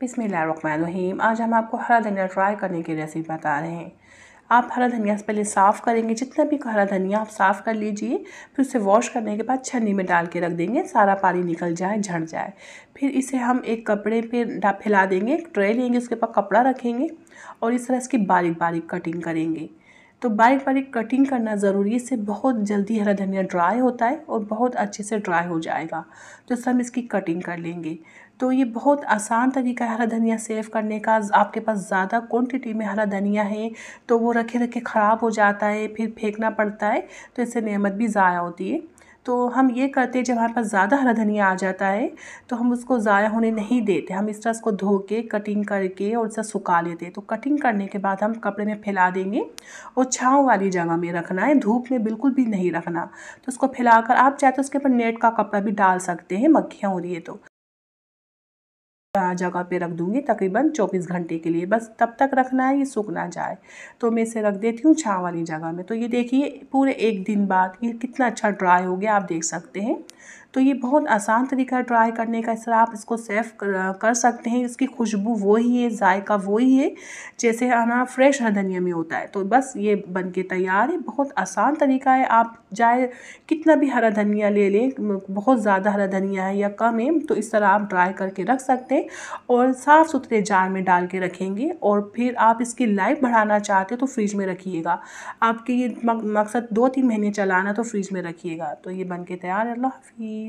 बिसमीम आज हम आपको हरा धनिया ट्राई करने की रेसिपी बता रहे हैं आप हरा धनिया से पहले साफ़ करेंगे जितना भी हरा धनिया आप साफ़ कर लीजिए फिर उसे वॉश करने के बाद छन्नी में डाल के रख देंगे सारा पानी निकल जाए झड़ जाए फिर इसे हम एक कपड़े पे फैला देंगे एक ट्रे लेंगे उसके ऊपर कपड़ा रखेंगे और इस तरह इसकी बारीक बारीक कटिंग करेंगे तो बारीक बारीक कटिंग करना ज़रूरी है इससे बहुत जल्दी हरा धनिया ड्राई होता है और बहुत अच्छे से ड्राई हो जाएगा तो हम इसकी कटिंग कर लेंगे तो ये बहुत आसान तरीका है हरा धनिया सेव करने का आपके पास ज़्यादा क्वांटिटी में हरा धनिया है तो वो रखे रखे ख़राब हो जाता है फिर फेंकना पड़ता है तो इससे नियमत भी ज़ाया होती है तो हम ये करते हैं जब हमारे पास ज़्यादा हरा धनिया आ जाता है तो हम उसको ज़ाया होने नहीं देते हम इस तरह उसको धो के कटिंग करके और उसे सुखा लेते हैं तो कटिंग करने के बाद हम कपड़े में फैला देंगे और छाँव वाली जगह में रखना है धूप में बिल्कुल भी नहीं रखना तो उसको फैला कर आप चाहे तो उसके ऊपर नेट का कपड़ा भी डाल सकते हैं मक्खियाँ हो रही है तो जगह पे रख दूँगी तकरीबन 24 घंटे के लिए बस तब तक रखना है ये सूख ना जाए तो मैं इसे रख देती हूँ छाँव वाली जगह में तो ये देखिए पूरे एक दिन बाद ये कितना अच्छा ड्राई हो गया आप देख सकते हैं तो ये बहुत आसान तरीका है ड्राई करने का इस तरह आप इसको सेव कर सकते हैं इसकी खुशबू वही है जायका वही है जैसे आना फ्रेश हरा धनिया में होता है तो बस ये बन के तैयार है बहुत आसान तरीका है आप चाहे कितना भी हरा धनिया ले लें बहुत ज़्यादा हरा धनिया है या कम है तो इस तरह आप ड्राई करके रख सकते हैं और साफ़ सुथरे जार में डाल के रखेंगे और फिर आप इसकी लाइफ बढ़ाना चाहते हो तो फ्रिज में रखिएगा आपके ये मकसद दो तीन महीने चलाना तो फ्रिज में रखिएगा तो ये बन के तैयार है अल्लाह हाफिज़